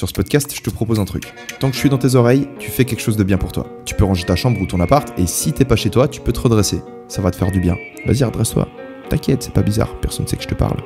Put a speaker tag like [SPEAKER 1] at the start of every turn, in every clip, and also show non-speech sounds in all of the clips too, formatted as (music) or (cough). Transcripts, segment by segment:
[SPEAKER 1] Sur ce podcast, je te propose un truc. Tant que je suis dans tes oreilles, tu fais quelque chose de bien pour toi. Tu peux ranger ta chambre ou ton appart, et si t'es pas chez toi, tu peux te redresser. Ça va te faire du bien. Vas-y, redresse-toi. T'inquiète, c'est pas bizarre, personne ne sait que je te parle.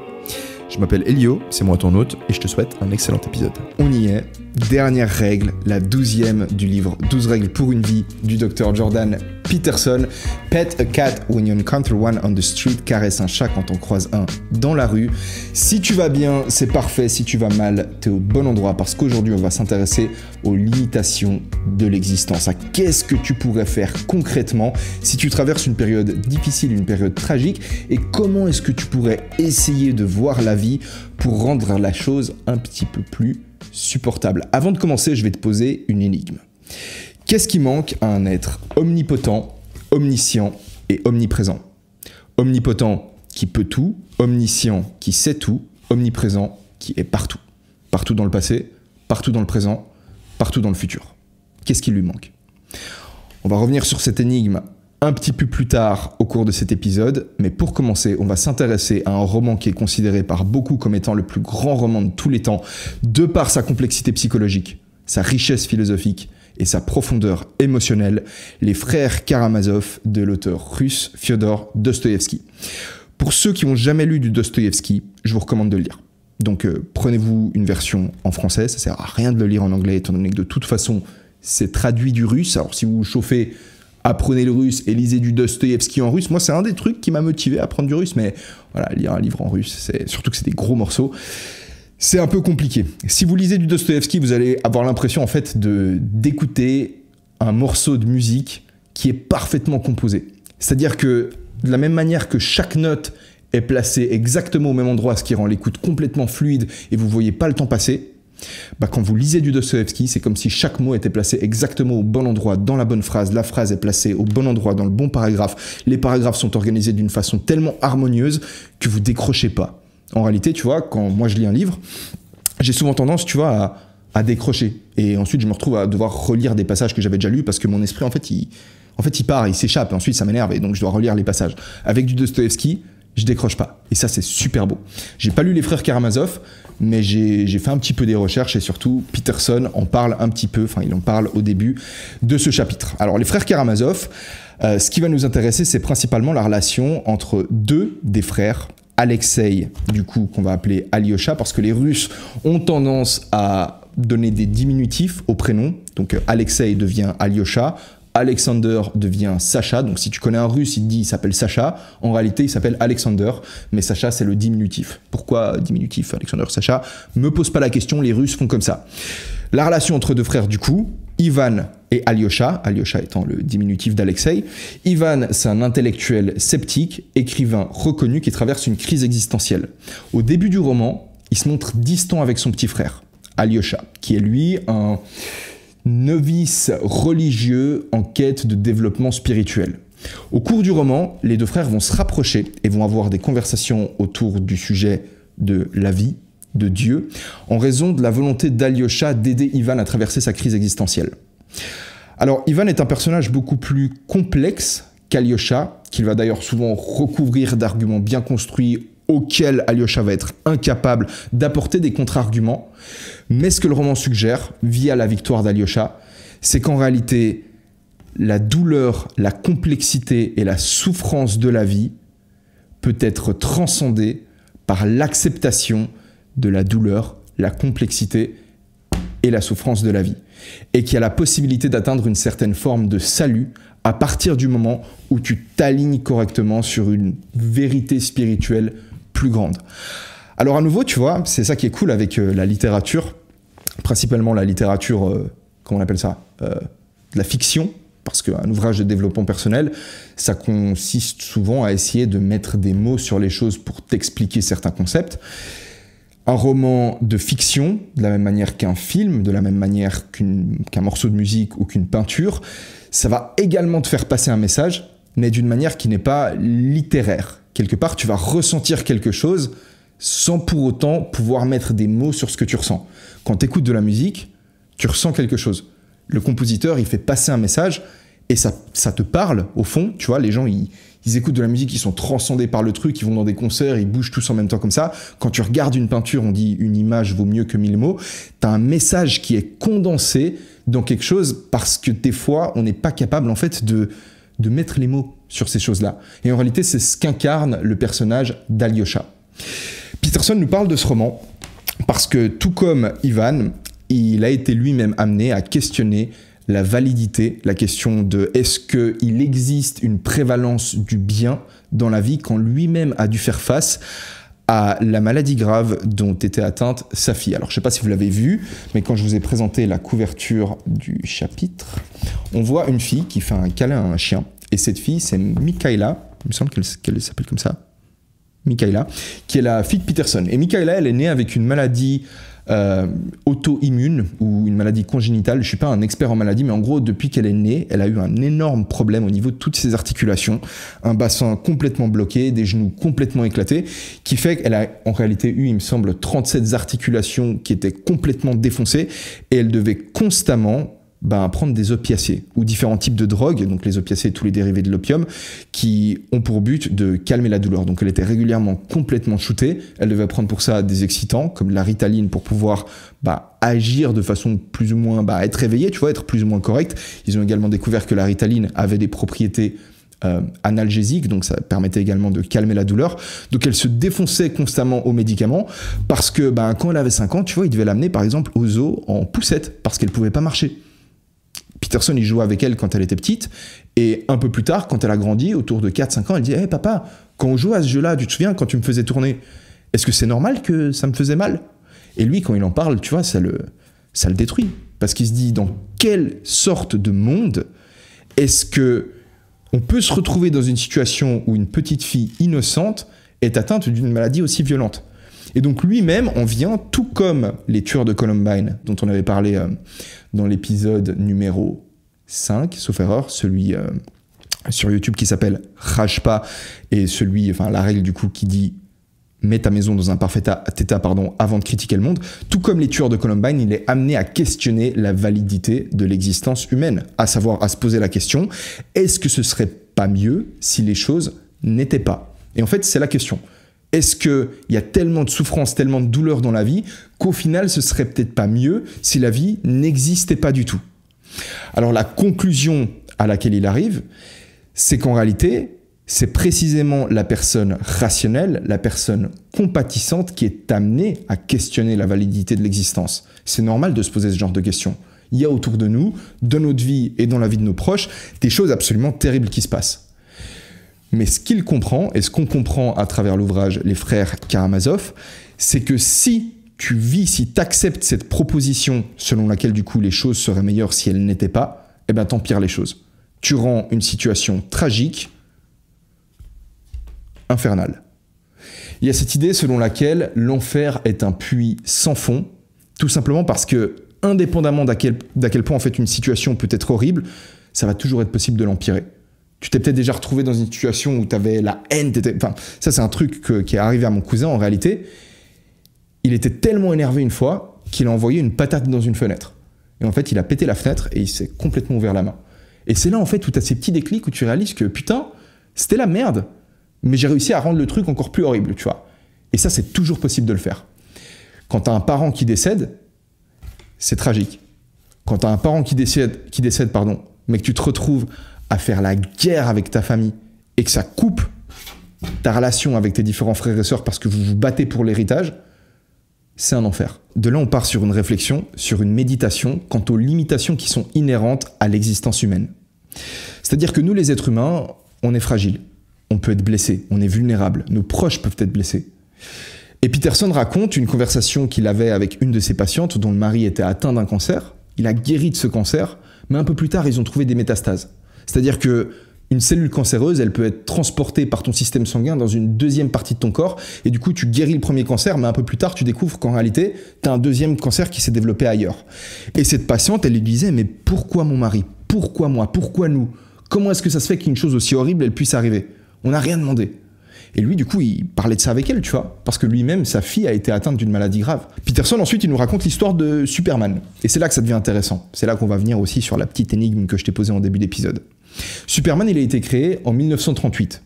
[SPEAKER 1] Je m'appelle Elio, c'est moi ton hôte, et je te souhaite un excellent épisode. On y est. Dernière règle, la douzième du livre 12 règles pour une vie du docteur Jordan Peterson. Pet a cat when you encounter one on the street. Caresse un chat quand on croise un dans la rue. Si tu vas bien, c'est parfait. Si tu vas mal, t'es au bon endroit parce qu'aujourd'hui, on va s'intéresser aux limitations de l'existence. À qu'est-ce que tu pourrais faire concrètement si tu traverses une période difficile, une période tragique et comment est-ce que tu pourrais essayer de voir la vie pour rendre la chose un petit peu plus supportable. Avant de commencer, je vais te poser une énigme. Qu'est-ce qui manque à un être omnipotent, omniscient et omniprésent Omnipotent qui peut tout, omniscient qui sait tout, omniprésent qui est partout. Partout dans le passé, partout dans le présent, partout dans le futur. Qu'est-ce qui lui manque On va revenir sur cette énigme un petit peu plus tard au cours de cet épisode, mais pour commencer, on va s'intéresser à un roman qui est considéré par beaucoup comme étant le plus grand roman de tous les temps, de par sa complexité psychologique, sa richesse philosophique, et sa profondeur émotionnelle, les frères Karamazov de l'auteur russe Fyodor Dostoïevski. Pour ceux qui n'ont jamais lu du Dostoïevski, je vous recommande de le lire. Donc euh, prenez-vous une version en français, ça sert à rien de le lire en anglais étant donné que de toute façon c'est traduit du russe. Alors si vous vous chauffez, apprenez le russe et lisez du Dostoïevski en russe. Moi c'est un des trucs qui m'a motivé à apprendre du russe, mais voilà, lire un livre en russe, c'est surtout que c'est des gros morceaux c'est un peu compliqué. Si vous lisez du Dostoevsky, vous allez avoir l'impression en fait de d'écouter un morceau de musique qui est parfaitement composé. C'est-à-dire que de la même manière que chaque note est placée exactement au même endroit, ce qui rend l'écoute complètement fluide et vous voyez pas le temps passer, bah, quand vous lisez du Dostoevsky, c'est comme si chaque mot était placé exactement au bon endroit, dans la bonne phrase, la phrase est placée au bon endroit, dans le bon paragraphe, les paragraphes sont organisés d'une façon tellement harmonieuse que vous décrochez pas. En réalité, tu vois, quand moi je lis un livre, j'ai souvent tendance, tu vois, à, décrocher. Et ensuite, je me retrouve à devoir relire des passages que j'avais déjà lus parce que mon esprit, en fait, il, en fait, il part, il s'échappe. Ensuite, ça m'énerve et donc je dois relire les passages. Avec du Dostoevsky, je décroche pas. Et ça, c'est super beau. J'ai pas lu Les Frères Karamazov, mais j'ai fait un petit peu des recherches et surtout, Peterson en parle un petit peu, enfin, il en parle au début de ce chapitre. Alors, Les Frères Karamazov, euh, ce qui va nous intéresser, c'est principalement la relation entre deux des frères, Alexei, du coup, qu'on va appeler Alyosha, parce que les Russes ont tendance à donner des diminutifs au prénom. Donc euh, Alexei devient Alyosha, Alexander devient Sacha. Donc si tu connais un russe, il dit il s'appelle Sacha. En réalité, il s'appelle Alexander, mais Sacha, c'est le diminutif. Pourquoi diminutif Alexander, Sacha Me pose pas la question, les Russes font comme ça. La relation entre deux frères, du coup, Ivan et Alyosha, Alyosha étant le diminutif d'Alexei. Ivan, c'est un intellectuel sceptique, écrivain reconnu qui traverse une crise existentielle. Au début du roman, il se montre distant avec son petit frère, Alyosha, qui est lui un novice religieux en quête de développement spirituel. Au cours du roman, les deux frères vont se rapprocher et vont avoir des conversations autour du sujet de la vie, de Dieu, en raison de la volonté d'Alyosha d'aider Ivan à traverser sa crise existentielle. Alors, Ivan est un personnage beaucoup plus complexe qu'Alyosha, qu'il va d'ailleurs souvent recouvrir d'arguments bien construits auxquels Alyosha va être incapable d'apporter des contre-arguments. Mais ce que le roman suggère, via la victoire d'Alyosha, c'est qu'en réalité, la douleur, la complexité et la souffrance de la vie peut être transcendée par l'acceptation de la douleur, la complexité et la souffrance de la vie et qui a la possibilité d'atteindre une certaine forme de salut à partir du moment où tu t'alignes correctement sur une vérité spirituelle plus grande. Alors à nouveau, tu vois, c'est ça qui est cool avec euh, la littérature, principalement la littérature, euh, comment on appelle ça euh, La fiction, parce qu'un ouvrage de développement personnel, ça consiste souvent à essayer de mettre des mots sur les choses pour t'expliquer certains concepts un roman de fiction, de la même manière qu'un film, de la même manière qu'un morceau de musique ou qu'une peinture, ça va également te faire passer un message, mais d'une manière qui n'est pas littéraire. Quelque part, tu vas ressentir quelque chose sans pour autant pouvoir mettre des mots sur ce que tu ressens. Quand tu écoutes de la musique, tu ressens quelque chose. Le compositeur, il fait passer un message et ça, ça te parle au fond, tu vois, les gens, ils, ils écoutent de la musique, ils sont transcendés par le truc, ils vont dans des concerts, ils bougent tous en même temps comme ça. Quand tu regardes une peinture, on dit une image vaut mieux que mille mots. T'as un message qui est condensé dans quelque chose parce que des fois, on n'est pas capable en fait de, de mettre les mots sur ces choses-là. Et en réalité, c'est ce qu'incarne le personnage d'Alyosha. Peterson nous parle de ce roman parce que tout comme Ivan, il a été lui-même amené à questionner la validité, la question de est-ce qu'il existe une prévalence du bien dans la vie quand lui-même a dû faire face à la maladie grave dont était atteinte sa fille. Alors je ne sais pas si vous l'avez vu, mais quand je vous ai présenté la couverture du chapitre, on voit une fille qui fait un câlin à un chien. Et cette fille, c'est Michaela, il me semble qu'elle s'appelle comme ça, Michaela, qui est la fille de Peterson. Et Michaela, elle est née avec une maladie euh, auto-immune ou une maladie congénitale. Je suis pas un expert en maladie, mais en gros, depuis qu'elle est née, elle a eu un énorme problème au niveau de toutes ses articulations, un bassin complètement bloqué, des genoux complètement éclatés, qui fait qu'elle a en réalité eu, il me semble, 37 articulations qui étaient complètement défoncées et elle devait constamment ben, prendre des opiacés ou différents types de drogues, donc les opiacés et tous les dérivés de l'opium, qui ont pour but de calmer la douleur. Donc elle était régulièrement complètement shootée, elle devait prendre pour ça des excitants, comme la ritaline pour pouvoir bah, agir de façon plus ou moins, bah, être réveillée, tu vois, être plus ou moins correcte. Ils ont également découvert que la ritaline avait des propriétés euh, analgésiques, donc ça permettait également de calmer la douleur. Donc elle se défonçait constamment aux médicaments parce que ben, quand elle avait 5 ans, tu vois, il devait l'amener par exemple aux os en poussette parce qu'elle pouvait pas marcher. Peterson, il jouait avec elle quand elle était petite. Et un peu plus tard, quand elle a grandi, autour de 4-5 ans, elle dit Hé eh, papa, quand on joue à ce jeu-là, tu te souviens, quand tu me faisais tourner, est-ce que c'est normal que ça me faisait mal Et lui, quand il en parle, tu vois, ça le, ça le détruit. Parce qu'il se dit Dans quelle sorte de monde est-ce que on peut se retrouver dans une situation où une petite fille innocente est atteinte d'une maladie aussi violente et donc lui-même en vient, tout comme les tueurs de Columbine, dont on avait parlé euh, dans l'épisode numéro 5, sauf erreur, celui euh, sur YouTube qui s'appelle Rage pas, et celui, enfin la règle du coup qui dit mets ta maison dans un parfait état pardon, avant de critiquer le monde. Tout comme les tueurs de Columbine, il est amené à questionner la validité de l'existence humaine, à savoir à se poser la question, est-ce que ce serait pas mieux si les choses n'étaient pas Et en fait, c'est la question. Est-ce qu'il y a tellement de souffrance, tellement de douleur dans la vie qu'au final, ce serait peut-être pas mieux si la vie n'existait pas du tout Alors la conclusion à laquelle il arrive, c'est qu'en réalité, c'est précisément la personne rationnelle, la personne compatissante qui est amenée à questionner la validité de l'existence. C'est normal de se poser ce genre de questions. Il y a autour de nous, dans notre vie et dans la vie de nos proches, des choses absolument terribles qui se passent. Mais ce qu'il comprend, et ce qu'on comprend à travers l'ouvrage Les Frères Karamazov, c'est que si tu vis, si tu acceptes cette proposition selon laquelle du coup les choses seraient meilleures si elles n'étaient pas, eh bien t'empires les choses. Tu rends une situation tragique, infernale. Il y a cette idée selon laquelle l'enfer est un puits sans fond, tout simplement parce que, indépendamment d'à quel, quel, point en fait une situation peut être horrible, ça va toujours être possible de l'empirer tu t'es peut-être déjà retrouvé dans une situation où tu avais la haine. ça, c'est un truc qui est arrivé à mon cousin en réalité. Il était tellement énervé une fois qu'il a envoyé une patate dans une fenêtre. Et en fait, il a pété la fenêtre et il s'est complètement ouvert la main. Et c'est là, en fait, où tu as ces petits déclics où tu réalises que putain, c'était la merde, mais j'ai réussi à rendre le truc encore plus horrible, tu vois. Et ça, c'est toujours possible de le faire. Quand tu un parent qui décède, c'est tragique. Quand tu un parent qui décède, qui décède, pardon, mais que tu te retrouves à faire la guerre avec ta famille et que ça coupe ta relation avec tes différents frères et sœurs parce que vous vous battez pour l'héritage, c'est un enfer. De là, on part sur une réflexion, sur une méditation quant aux limitations qui sont inhérentes à l'existence humaine. C'est-à-dire que nous, les êtres humains, on est fragile, on peut être blessé, on est vulnérable, nos proches peuvent être blessés. Et Peterson raconte une conversation qu'il avait avec une de ses patientes dont le mari était atteint d'un cancer. Il a guéri de ce cancer, mais un peu plus tard, ils ont trouvé des métastases. C'est-à-dire que une cellule cancéreuse, elle peut être transportée par ton système sanguin dans une deuxième partie de ton corps, et du coup, tu guéris le premier cancer, mais un peu plus tard, tu découvres qu'en réalité, tu as un deuxième cancer qui s'est développé ailleurs. Et cette patiente, elle lui disait, mais pourquoi mon mari Pourquoi moi Pourquoi nous Comment est-ce que ça se fait qu'une chose aussi horrible, elle puisse arriver On n'a rien demandé. Et lui, du coup, il parlait de ça avec elle, tu vois, parce que lui-même, sa fille a été atteinte d'une maladie grave. Peterson, ensuite, il nous raconte l'histoire de Superman. Et c'est là que ça devient intéressant. C'est là qu'on va venir aussi sur la petite énigme que je t'ai posée en début d'épisode. Superman, il a été créé en 1938.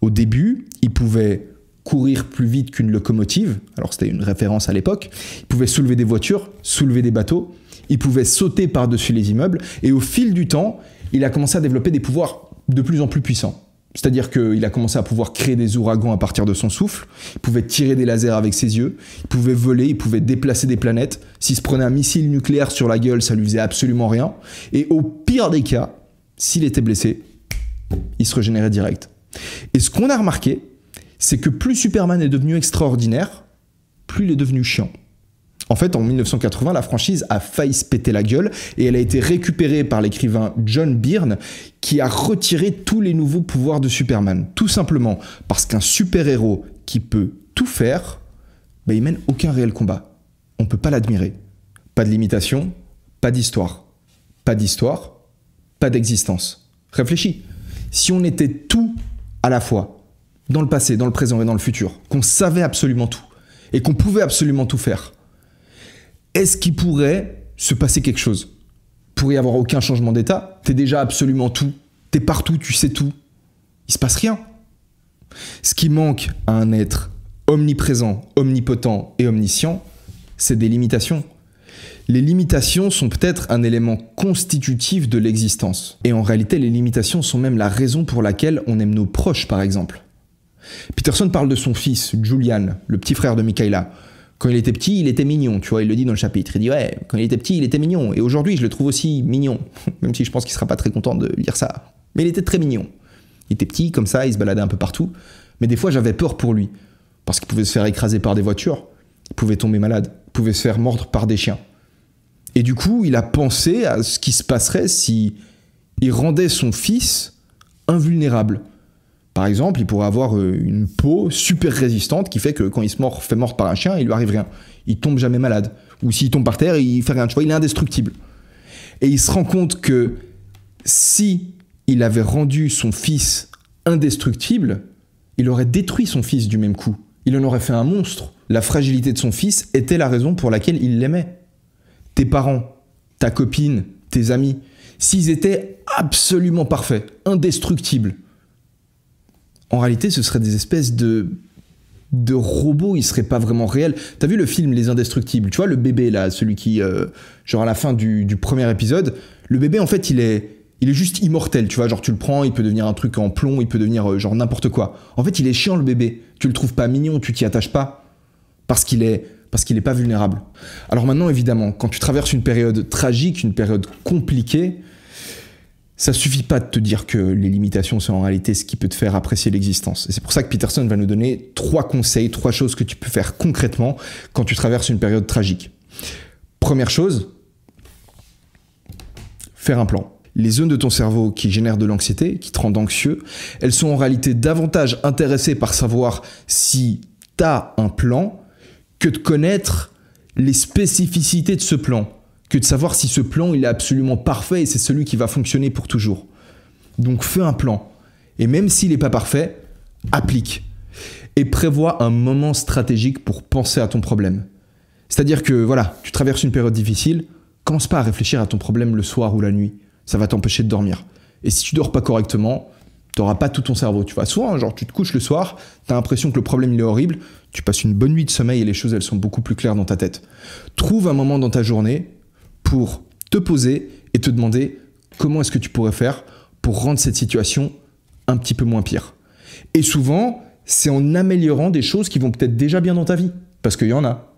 [SPEAKER 1] Au début, il pouvait courir plus vite qu'une locomotive, alors c'était une référence à l'époque, il pouvait soulever des voitures, soulever des bateaux, il pouvait sauter par-dessus les immeubles, et au fil du temps, il a commencé à développer des pouvoirs de plus en plus puissants. C'est-à-dire qu'il a commencé à pouvoir créer des ouragans à partir de son souffle, il pouvait tirer des lasers avec ses yeux, il pouvait voler, il pouvait déplacer des planètes, s'il se prenait un missile nucléaire sur la gueule, ça lui faisait absolument rien, et au pire des cas, s'il était blessé, il se régénérait direct. Et ce qu'on a remarqué, c'est que plus Superman est devenu extraordinaire, plus il est devenu chiant. En fait, en 1980, la franchise a failli se péter la gueule et elle a été récupérée par l'écrivain John Byrne qui a retiré tous les nouveaux pouvoirs de Superman. Tout simplement parce qu'un super-héros qui peut tout faire, bah, il mène aucun réel combat. On ne peut pas l'admirer. Pas de limitation, pas d'histoire. Pas d'histoire, pas d'existence. Réfléchis. Si on était tout à la fois, dans le passé, dans le présent et dans le futur, qu'on savait absolument tout, et qu'on pouvait absolument tout faire, est-ce qu'il pourrait se passer quelque chose Pour y avoir aucun changement d'état, t'es déjà absolument tout, t'es partout, tu sais tout. Il se passe rien. Ce qui manque à un être omniprésent, omnipotent et omniscient, c'est des limitations. Les limitations sont peut-être un élément constitutif de l'existence. Et en réalité, les limitations sont même la raison pour laquelle on aime nos proches, par exemple. Peterson parle de son fils, Julian, le petit frère de Michaela, quand il était petit, il était mignon, tu vois, il le dit dans le chapitre. Il dit ouais, quand il était petit, il était mignon. Et aujourd'hui, je le trouve aussi mignon, (laughs) même si je pense qu'il sera pas très content de lire ça. Mais il était très mignon. Il était petit, comme ça, il se baladait un peu partout. Mais des fois, j'avais peur pour lui, parce qu'il pouvait se faire écraser par des voitures, il pouvait tomber malade, il pouvait se faire mordre par des chiens. Et du coup, il a pensé à ce qui se passerait si il rendait son fils invulnérable. Par exemple, il pourrait avoir euh, une peau super résistante qui fait que quand il se fait mordre par un chien, il lui arrive rien. Il tombe jamais malade. Ou s'il tombe par terre, il fait rien. Tu vois, il est indestructible. Et il se rend compte que si il avait rendu son fils indestructible, il aurait détruit son fils du même coup. Il en aurait fait un monstre. La fragilité de son fils était la raison pour laquelle il l'aimait. Tes parents, ta copine, tes amis, s'ils étaient absolument parfaits, indestructibles, en réalité, ce serait des espèces de de robots, il seraient pas vraiment réel. T'as vu le film Les Indestructibles Tu vois le bébé là, celui qui, euh, genre à la fin du, premier épisode, le bébé en fait il est, il est juste immortel. Tu vois, genre tu le prends, il peut devenir un truc en plomb, il peut devenir euh, genre n'importe quoi. En fait, il est chiant le bébé. Tu le trouves pas mignon, tu t'y attaches pas parce qu'il est, parce qu'il est pas vulnérable. Alors maintenant, évidemment, quand tu traverses une période tragique, une période compliquée, ça suffit pas de te dire que les limitations sont en réalité ce qui peut te faire apprécier l'existence. Et c'est pour ça que Peterson va nous donner trois conseils, trois choses que tu peux faire concrètement quand tu traverses une période tragique. Première chose, faire un plan. Les zones de ton cerveau qui génèrent de l'anxiété, qui te rendent anxieux, elles sont en réalité davantage intéressées par savoir si tu as un plan que de connaître les spécificités de ce plan que de savoir si ce plan il est absolument parfait et c'est celui qui va fonctionner pour toujours. Donc fais un plan. Et même s'il n'est pas parfait, applique. Et prévois un moment stratégique pour penser à ton problème. C'est-à-dire que voilà, tu traverses une période difficile, commence pas à réfléchir à ton problème le soir ou la nuit. Ça va t'empêcher de dormir. Et si tu dors pas correctement, t'auras pas tout ton cerveau. Tu vas souvent, genre, tu te couches le soir, t'as l'impression que le problème il est horrible, tu passes une bonne nuit de sommeil et les choses elles sont beaucoup plus claires dans ta tête. Trouve un moment dans ta journée pour te poser et te demander comment est-ce que tu pourrais faire pour rendre cette situation un petit peu moins pire. Et souvent, c'est en améliorant des choses qui vont peut-être déjà bien dans ta vie, parce qu'il y en a.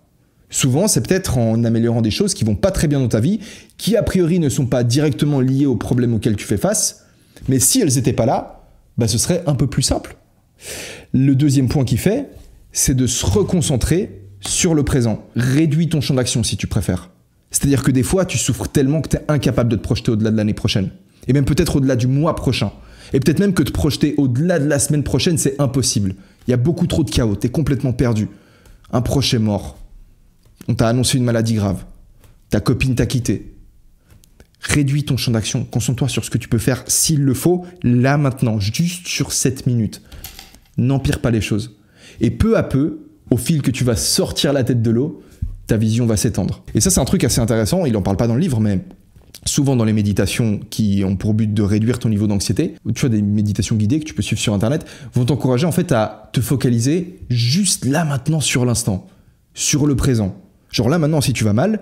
[SPEAKER 1] Souvent, c'est peut-être en améliorant des choses qui vont pas très bien dans ta vie, qui a priori ne sont pas directement liées au problème auquel tu fais face, mais si elles n'étaient pas là, bah, ce serait un peu plus simple. Le deuxième point qui fait, c'est de se reconcentrer sur le présent. Réduis ton champ d'action si tu préfères. C'est-à-dire que des fois, tu souffres tellement que tu es incapable de te projeter au-delà de l'année prochaine. Et même peut-être au-delà du mois prochain. Et peut-être même que te projeter au-delà de la semaine prochaine, c'est impossible. Il y a beaucoup trop de chaos, tu es complètement perdu. Un proche est mort. On t'a annoncé une maladie grave. Ta copine t'a quitté. Réduis ton champ d'action. Concentre-toi sur ce que tu peux faire s'il le faut, là maintenant, juste sur cette minute. N'empire pas les choses. Et peu à peu, au fil que tu vas sortir la tête de l'eau, ta vision va s'étendre. Et ça, c'est un truc assez intéressant, il n'en parle pas dans le livre, mais souvent dans les méditations qui ont pour but de réduire ton niveau d'anxiété, tu vois des méditations guidées que tu peux suivre sur Internet, vont t'encourager en fait à te focaliser juste là maintenant sur l'instant, sur le présent. Genre là maintenant, si tu vas mal,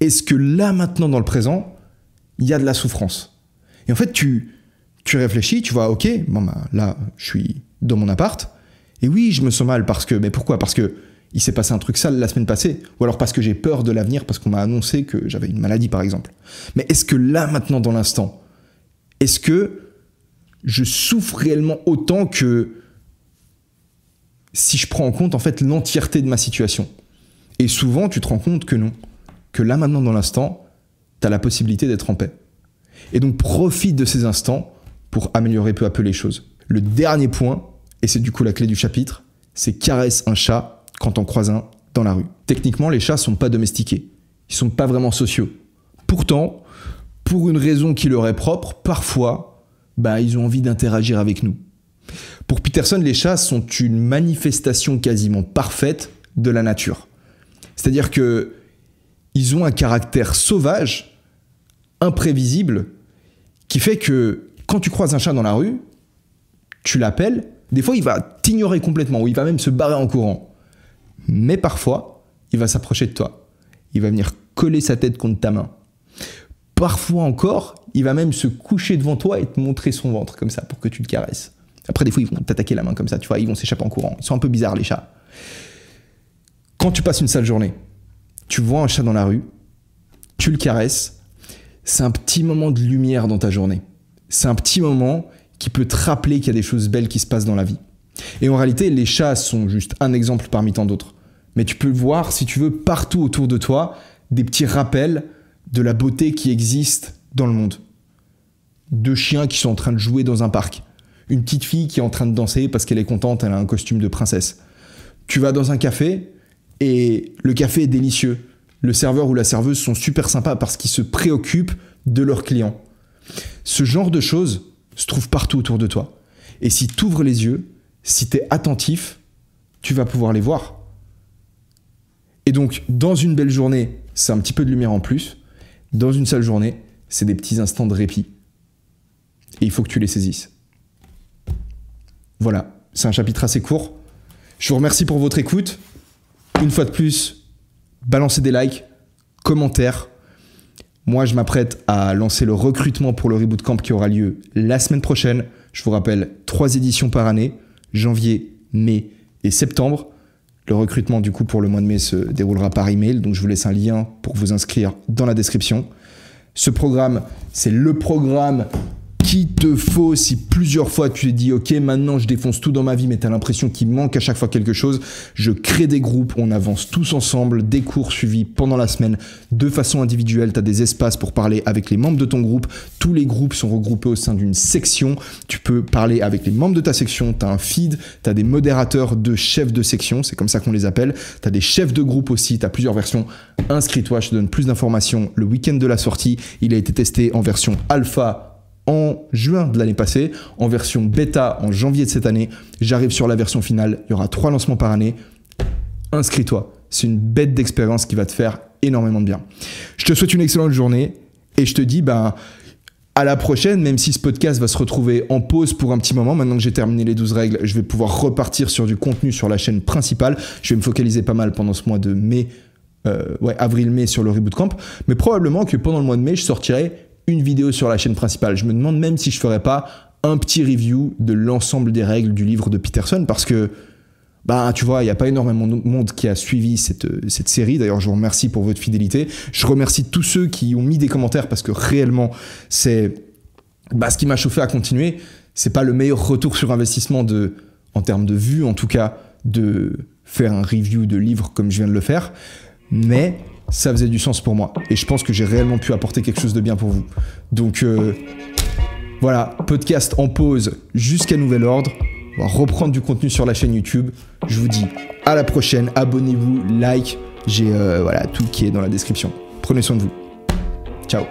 [SPEAKER 1] est-ce que là maintenant dans le présent, il y a de la souffrance Et en fait, tu, tu réfléchis, tu vois, ok, bon ben, là, je suis dans mon appart, et oui, je me sens mal parce que, mais pourquoi Parce que il s'est passé un truc sale la semaine passée, ou alors parce que j'ai peur de l'avenir, parce qu'on m'a annoncé que j'avais une maladie, par exemple. Mais est-ce que là, maintenant, dans l'instant, est-ce que je souffre réellement autant que si je prends en compte, en fait, l'entièreté de ma situation Et souvent, tu te rends compte que non. Que là, maintenant, dans l'instant, tu as la possibilité d'être en paix. Et donc, profite de ces instants pour améliorer peu à peu les choses. Le dernier point, et c'est du coup la clé du chapitre, c'est caresse un chat quand on croise un dans la rue. Techniquement, les chats sont pas domestiqués. Ils sont pas vraiment sociaux. Pourtant, pour une raison qui leur est propre, parfois, bah, ils ont envie d'interagir avec nous. Pour Peterson, les chats sont une manifestation quasiment parfaite de la nature. C'est-à-dire que ils ont un caractère sauvage, imprévisible, qui fait que quand tu croises un chat dans la rue, tu l'appelles, des fois il va t'ignorer complètement, ou il va même se barrer en courant. Mais parfois, il va s'approcher de toi. Il va venir coller sa tête contre ta main. Parfois encore, il va même se coucher devant toi et te montrer son ventre comme ça pour que tu le caresses. Après, des fois, ils vont t'attaquer la main comme ça, tu vois, ils vont s'échapper en courant. Ils sont un peu bizarres, les chats. Quand tu passes une sale journée, tu vois un chat dans la rue, tu le caresses, c'est un petit moment de lumière dans ta journée. C'est un petit moment qui peut te rappeler qu'il y a des choses belles qui se passent dans la vie. Et en réalité, les chats sont juste un exemple parmi tant d'autres mais tu peux voir, si tu veux, partout autour de toi, des petits rappels de la beauté qui existe dans le monde. Deux chiens qui sont en train de jouer dans un parc. Une petite fille qui est en train de danser parce qu'elle est contente, elle a un costume de princesse. Tu vas dans un café et le café est délicieux. Le serveur ou la serveuse sont super sympas parce qu'ils se préoccupent de leurs clients. Ce genre de choses se trouve partout autour de toi. Et si tu ouvres les yeux, si tu es attentif, tu vas pouvoir les voir. Et donc, dans une belle journée, c'est un petit peu de lumière en plus. Dans une seule journée, c'est des petits instants de répit. Et il faut que tu les saisisses. Voilà, c'est un chapitre assez court. Je vous remercie pour votre écoute. Une fois de plus, balancez des likes, commentaires. Moi, je m'apprête à lancer le recrutement pour le Reboot Camp qui aura lieu la semaine prochaine. Je vous rappelle, trois éditions par année, janvier, mai et septembre. Le recrutement, du coup, pour le mois de mai se déroulera par email. Donc, je vous laisse un lien pour vous inscrire dans la description. Ce programme, c'est le programme qu'il te faut si plusieurs fois tu t'es dit ok maintenant je défonce tout dans ma vie mais t'as l'impression qu'il manque à chaque fois quelque chose je crée des groupes on avance tous ensemble des cours suivis pendant la semaine de façon individuelle t'as des espaces pour parler avec les membres de ton groupe tous les groupes sont regroupés au sein d'une section tu peux parler avec les membres de ta section t'as un feed t'as des modérateurs de chefs de section c'est comme ça qu'on les appelle t'as des chefs de groupe aussi t'as plusieurs versions inscris-toi je te donne plus d'informations le week-end de la sortie il a été testé en version alpha en juin de l'année passée, en version bêta en janvier de cette année. J'arrive sur la version finale, il y aura trois lancements par année. Inscris-toi, c'est une bête d'expérience qui va te faire énormément de bien. Je te souhaite une excellente journée et je te dis ben, à la prochaine, même si ce podcast va se retrouver en pause pour un petit moment. Maintenant que j'ai terminé les douze règles, je vais pouvoir repartir sur du contenu sur la chaîne principale. Je vais me focaliser pas mal pendant ce mois de mai. Euh, ouais, avril-mai sur le Reboot Camp, mais probablement que pendant le mois de mai, je sortirai une vidéo sur la chaîne principale. Je me demande même si je ferais pas un petit review de l'ensemble des règles du livre de Peterson parce que bah, tu vois, il n'y a pas énormément de monde qui a suivi euh, cette, série. D'ailleurs, je vous remercie pour votre fidélité. Je remercie tous ceux qui ont mis des commentaires parce que réellement, c'est bah, ce qui m'a chauffé à continuer. C'est pas le meilleur retour sur investissement de, en termes de vues, en tout cas, de faire un review de livre comme je viens de le faire. Mais ça faisait du sens pour moi. Et je pense que j'ai réellement pu apporter quelque chose de bien pour vous. Donc euh, voilà, podcast en pause jusqu'à nouvel ordre. On va reprendre du contenu sur la chaîne YouTube. Je vous dis à la prochaine. Abonnez-vous, like. J'ai euh, voilà tout qui est dans la description. Prenez soin de vous. Ciao.